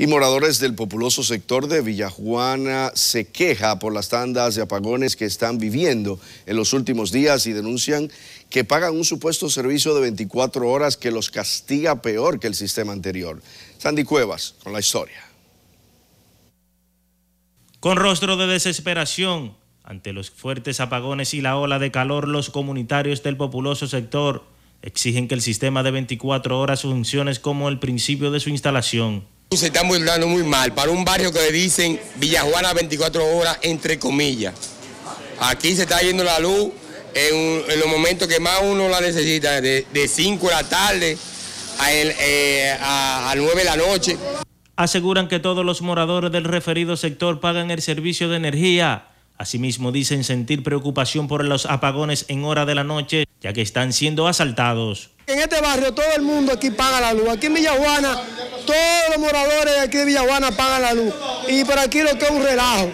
Y moradores del populoso sector de Villajuana se queja por las tandas de apagones que están viviendo en los últimos días y denuncian que pagan un supuesto servicio de 24 horas que los castiga peor que el sistema anterior. Sandy Cuevas con la historia. Con rostro de desesperación, ante los fuertes apagones y la ola de calor, los comunitarios del populoso sector exigen que el sistema de 24 horas funcione como el principio de su instalación. Se está muy mal para un barrio que le dicen Villajuana 24 horas, entre comillas. Aquí se está yendo la luz en, los momentos que más uno la necesita, de, 5 de la tarde a, eh, a, a 9 de la noche. Aseguran que todos los moradores del referido sector pagan el servicio de energía. Asimismo dicen sentir preocupación por los apagones en hora de la noche, ya que están siendo asaltados. En este barrio todo el mundo aquí paga la luz. Aquí en Villajuana todos los moradores de aquí de Villaguana pagan la luz. Y por aquí lo que es un relajo.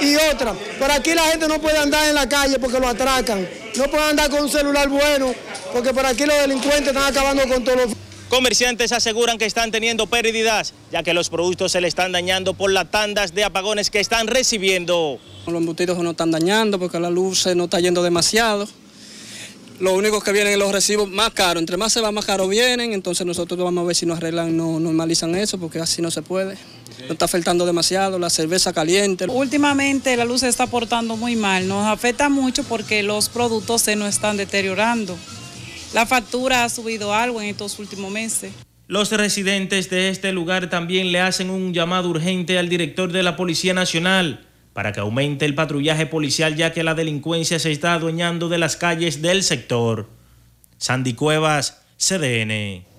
Y otra, por aquí la gente no puede andar en la calle porque lo atracan. No puede andar con un celular bueno porque por aquí los delincuentes están acabando con todos los... Comerciantes aseguran que están teniendo pérdidas, ya que los productos se le están dañando por las tandas de apagones que están recibiendo. Los embutidos no están dañando porque la luz se no está yendo demasiado. Los únicos que vienen en los recibos más caros. Entre más se va, más caro vienen. Entonces nosotros vamos a ver si nos arreglan, no normalizan eso, porque así no se puede. No está afectando demasiado la cerveza caliente. Últimamente la luz se está portando muy mal. Nos afecta mucho porque los productos se nos están deteriorando. La factura ha subido algo en estos últimos meses. Los residentes de este lugar también le hacen un llamado urgente al director de la Policía Nacional para que aumente el patrullaje policial ya que la delincuencia se está adueñando de las calles del sector. Sandy Cuevas, CDN.